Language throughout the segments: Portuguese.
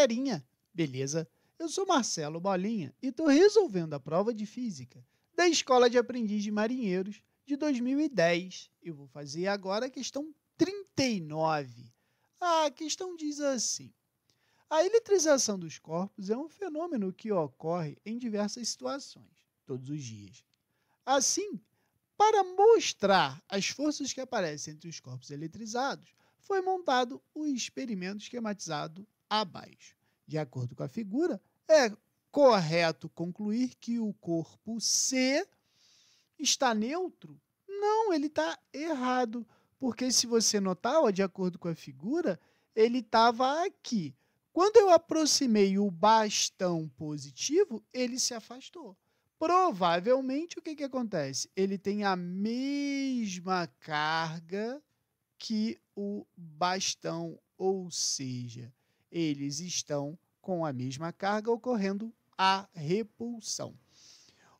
galerinha, beleza? Eu sou Marcelo Bolinha e estou resolvendo a prova de física da Escola de Aprendiz de Marinheiros de 2010. Eu vou fazer agora a questão 39. A questão diz assim: A eletrização dos corpos é um fenômeno que ocorre em diversas situações, todos os dias. Assim, para mostrar as forças que aparecem entre os corpos eletrizados, foi montado o experimento esquematizado abaixo. De acordo com a figura, é correto concluir que o corpo C está neutro? Não, ele está errado. Porque se você notar, ó, de acordo com a figura, ele estava aqui. Quando eu aproximei o bastão positivo, ele se afastou. Provavelmente, o que, que acontece? Ele tem a mesma carga que o bastão, ou seja, eles estão com a mesma carga, ocorrendo a repulsão.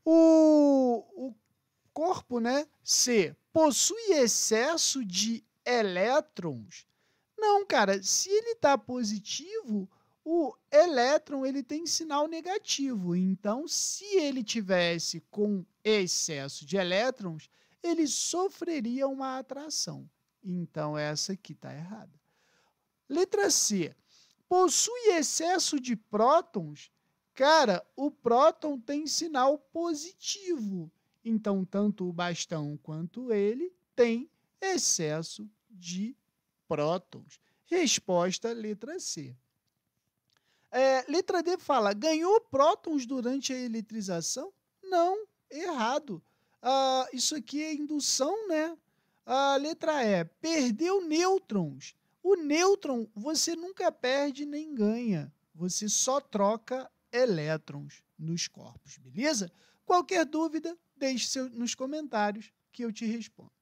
O, o corpo né, C possui excesso de elétrons? Não, cara, se ele está positivo, o elétron ele tem sinal negativo. Então, se ele tivesse com excesso de elétrons, ele sofreria uma atração. Então, essa aqui está errada. Letra C possui excesso de prótons, cara, o próton tem sinal positivo. Então, tanto o bastão quanto ele tem excesso de prótons. Resposta, letra C. É, letra D fala: ganhou prótons durante a eletrização? Não, errado. Ah, isso aqui é indução, né? A letra E: perdeu nêutrons o nêutron você nunca perde nem ganha, você só troca elétrons nos corpos, beleza? Qualquer dúvida, deixe nos comentários que eu te respondo.